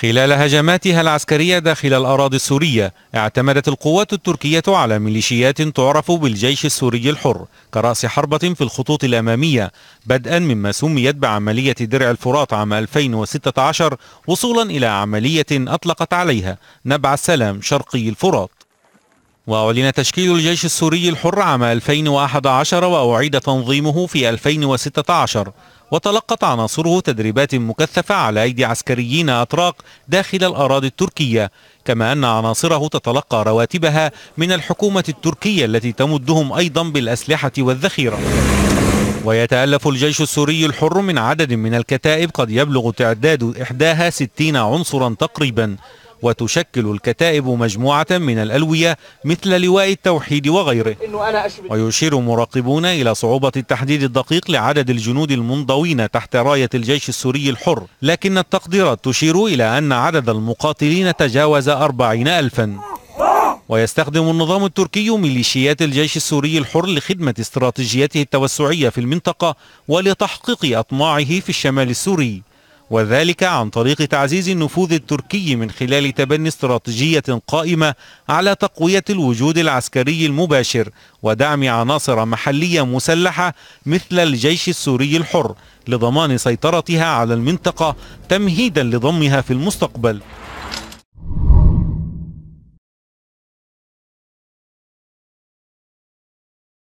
خلال هجماتها العسكرية داخل الأراضي السورية اعتمدت القوات التركية على ميليشيات تعرف بالجيش السوري الحر كرأس حربة في الخطوط الأمامية بدءا مما سميت بعملية درع الفرات عام 2016 وصولا إلى عملية أطلقت عليها نبع السلام شرقي الفرات وأعلن تشكيل الجيش السوري الحر عام 2011 وأعيد تنظيمه في 2016 وتلقت عناصره تدريبات مكثفة على أيدي عسكريين أتراك داخل الأراضي التركية كما أن عناصره تتلقى رواتبها من الحكومة التركية التي تمدهم أيضا بالأسلحة والذخيرة ويتألف الجيش السوري الحر من عدد من الكتائب قد يبلغ تعداد إحداها 60 عنصرا تقريبا وتشكل الكتائب مجموعة من الألوية مثل لواء التوحيد وغيره ويشير مراقبون إلى صعوبة التحديد الدقيق لعدد الجنود المنضوين تحت راية الجيش السوري الحر لكن التقديرات تشير إلى أن عدد المقاتلين تجاوز أربعين ألفاً ويستخدم النظام التركي ميليشيات الجيش السوري الحر لخدمة استراتيجيته التوسعية في المنطقة ولتحقيق أطماعه في الشمال السوري وذلك عن طريق تعزيز النفوذ التركي من خلال تبني استراتيجية قائمة على تقوية الوجود العسكري المباشر ودعم عناصر محلية مسلحة مثل الجيش السوري الحر لضمان سيطرتها على المنطقة تمهيدا لضمها في المستقبل